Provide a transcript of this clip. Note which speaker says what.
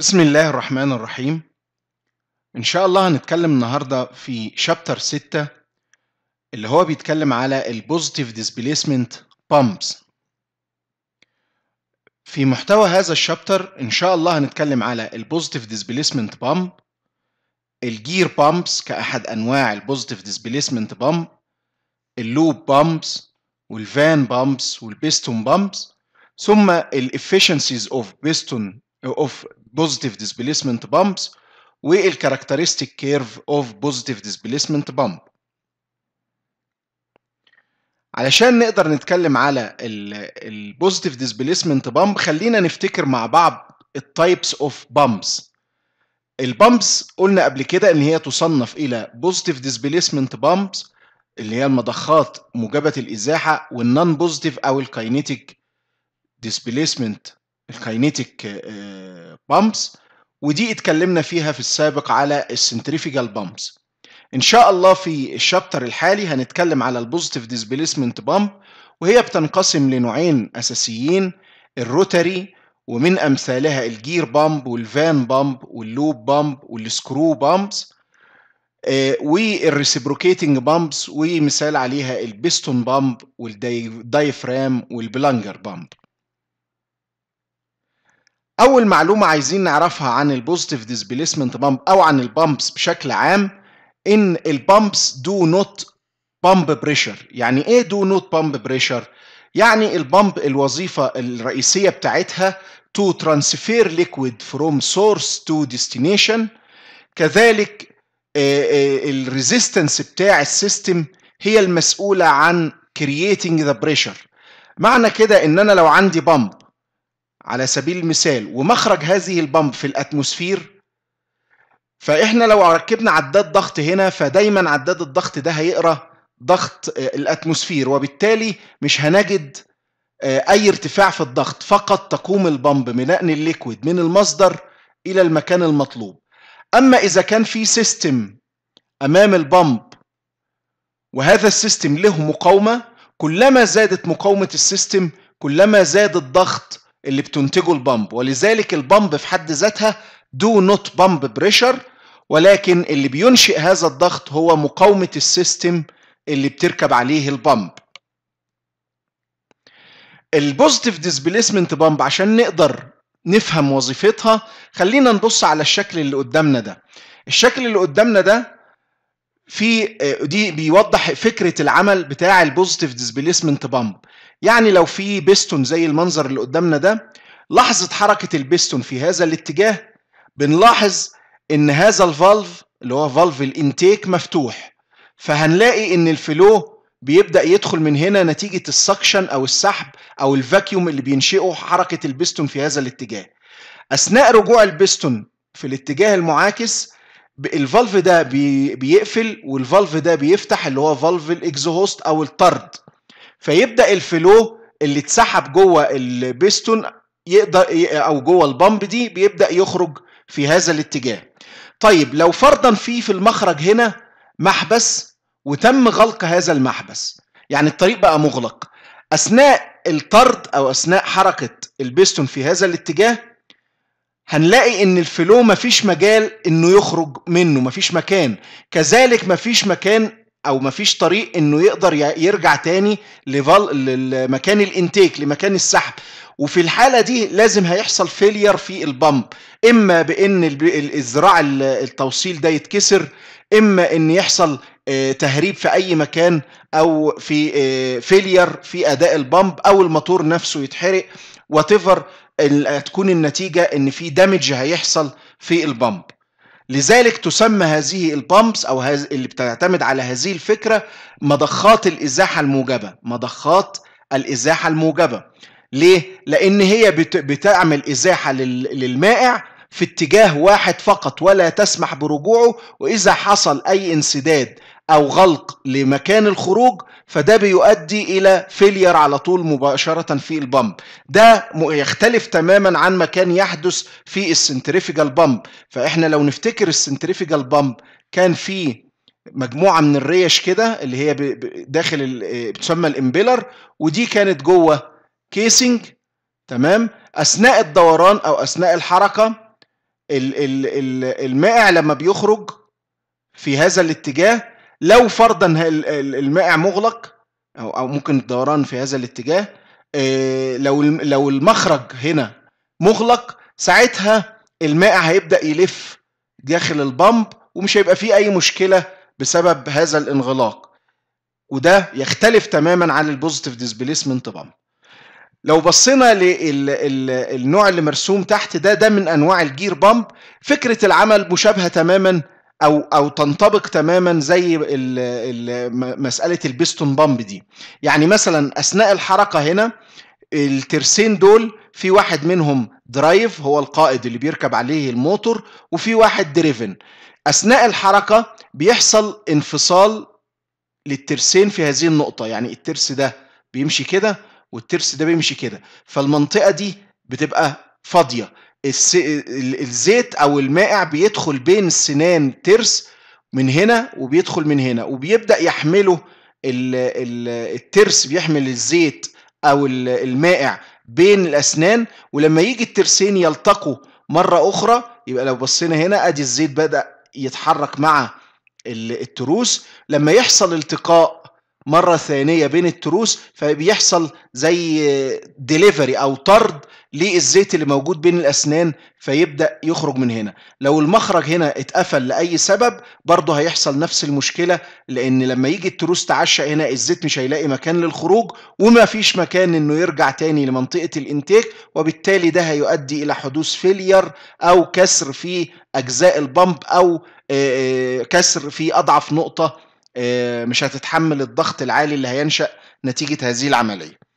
Speaker 1: بسم الله الرحمن الرحيم إن شاء الله هنتكلم النهاردة في شابتر 6 اللي هو بيتكلم على البوزيتيف ديسبيسمنت بامبس في محتوى هذا الشابتر إن شاء الله هنتكلم على البوزيتيف ديسبيسمنت بامب الجير بامبس كأحد أنواع البوزيتيف ديسبيسمنت بامب اللوب بامبس والفان بامبس والبيستون بامبس ثم الافشنسيز اوف بيستون اوف بوزيتيف ديسبيسمنت بامبس والكاركترستيك كيرف اوف بوزيتيف ديسبيسمنت بامب علشان نقدر نتكلم على البوزيتيف ديسبيسمنت بامب خلينا نفتكر مع بعض التايبس اوف بامبس البامبس قلنا قبل كده ان هي تصنف الى بوزيتيف ديسبيسمنت بامبس اللي هي المضخات موجبه الازاحه والنون بوزيتيف او الكاينيتيك ديسبيسمنت الكاينيتيك بامبس ودي اتكلمنا فيها في السابق على السنتريفيجال بامبس ان شاء الله في الشابتر الحالي هنتكلم على البوزيتيف ديسبيسمنت بامب وهي بتنقسم لنوعين اساسيين الروتري ومن امثالها الجير بامب والفان بامب واللوب بامب والسكرو بامبس والريسبروكيتنج بامبس ومثال عليها البيستون بامب والدايفرام والبلانجر بامب أول معلومة عايزين نعرفها عن البوزيتيف ديسبليسمنت بامب أو عن البامبس بشكل عام إن البامبس دو نوت بامب بريشر يعني إيه دو نوت بامب بريشر؟ يعني البامب الوظيفة الرئيسية بتاعتها تو ترانسفير ليكويد فروم سورس تو ديستنيشن كذلك آه، آه، الريزيستنس بتاع السيستم هي المسؤولة عن creating the pressure معنى كده ان انا لو عندي بامب على سبيل المثال ومخرج هذه البمب في الاتموسفير فاحنا لو ركبنا عداد ضغط هنا فدايما عداد الضغط ده هيقرا ضغط آه، الاتموسفير وبالتالي مش هنجد آه، اي ارتفاع في الضغط فقط تقوم البمب بنقل الليكويد من المصدر الى المكان المطلوب اما اذا كان في سيستم امام البمب وهذا السيستم له مقاومه كلما زادت مقاومه السيستم كلما زاد الضغط اللي بتنتجه البامب ولذلك البامب في حد ذاتها دو نوت بامب بريشر ولكن اللي بينشئ هذا الضغط هو مقاومة السيستم اللي بتركب عليه البامب البوزيتيف ديسبليسمنت بامب عشان نقدر نفهم وظيفتها خلينا نبص على الشكل اللي قدامنا ده الشكل اللي قدامنا ده في آه، دي بيوضح فكره العمل بتاع البوزيتيف ديسبليسمنت بامب يعني لو في بيستون زي المنظر اللي قدامنا ده لحظة حركة البيستون في هذا الاتجاه بنلاحظ ان هذا الفالف اللي هو فالف الانتيك مفتوح فهنلاقي ان الفلو بيبدا يدخل من هنا نتيجه السكشن او السحب او الفاكيوم اللي بينشئه حركه البيستون في هذا الاتجاه اثناء رجوع البيستون في الاتجاه المعاكس الفالف ده بيقفل والفالف ده بيفتح اللي هو فالف الاكزوست او الطرد فيبدا الفلو اللي اتسحب جوه البيستون يقدر او جوه البامب دي بيبدا يخرج في هذا الاتجاه طيب لو فرضا في في المخرج هنا محبس وتم غلق هذا المحبس يعني الطريق بقى مغلق اثناء الطرد او اثناء حركه البيستون في هذا الاتجاه هنلاقي ان الفلو مفيش مجال انه يخرج منه مفيش مكان كذلك مفيش مكان او مفيش طريق انه يقدر يرجع تاني لفال لمكان الانتيك لمكان السحب وفي الحالة دي لازم هيحصل فيلير في البامب اما بان الزراع التوصيل ده يتكسر اما ان يحصل آه، تهريب في اي مكان او في فيلير آه، في اداء البامب او الموتور نفسه يتحرق وتفر هتكون النتيجة ان في دامج هيحصل في البامب لذلك تسمى هذه البامبس او هز... اللي بتعتمد على هذه الفكره مضخات الازاحه الموجبه مضخات الازاحه الموجبه ليه لان هي بت... بتعمل ازاحه لل... للمائع في اتجاه واحد فقط ولا تسمح برجوعه وإذا حصل أي انسداد أو غلق لمكان الخروج فده بيؤدي إلى فيلير على طول مباشرة في البامب ده يختلف تماما عن ما كان يحدث في السنتريفيجال بامب فإحنا لو نفتكر السنتريفيجال بامب كان في مجموعه من الريش كده اللي هي داخل آه، بتسمى الامبيلر ودي كانت جوه كيسنج تمام اثناء الدوران او اثناء الحركه المائع لما بيخرج في هذا الاتجاه لو فرضا المائع مغلق او ممكن الدوران في هذا الاتجاه آه، لو لو المخرج هنا مغلق ساعتها المائع هيبدا يلف داخل البامب ومش هيبقى فيه اي مشكله بسبب هذا الانغلاق وده يختلف تماما عن البوزيتيف ديسبيسمنت بامب لو بصينا للنوع اللي مرسوم تحت ده ده من انواع الجير بامب فكره العمل مشابهه تماما او او تنطبق تماما زي مساله البيستون بامب دي يعني مثلا اثناء الحركه هنا الترسين دول في واحد منهم درايف هو القائد اللي بيركب عليه الموتور وفي واحد دريفن اثناء الحركه بيحصل انفصال للترسين في هذه النقطه يعني الترس ده بيمشي كده والترس ده بيمشي كده فالمنطقه دي بتبقى فاضيه الزيت او المائع بيدخل بين سنان ترس من هنا وبيدخل من هنا وبيبدا يحمله الترس بيحمل الزيت او المائع بين الاسنان ولما يجي الترسين يلتقوا مره اخرى يبقى لو بصينا هنا ادي الزيت بدا يتحرك مع التروس لما يحصل التقاء مره ثانيه بين التروس فبيحصل زي ديليفري او طرد للزيت اللي موجود بين الاسنان فيبدا يخرج من هنا لو المخرج هنا اتقفل لاي سبب برضه هيحصل نفس المشكله لان لما يجي التروس تعشى هنا الزيت مش هيلاقي مكان للخروج وما فيش مكان انه يرجع تاني لمنطقه الانتاج وبالتالي ده هيؤدي الى حدوث فيلير او كسر في اجزاء البمب او كسر في اضعف نقطه آه، مش هتتحمل الضغط العالي اللي هينشأ نتيجة هذه العملية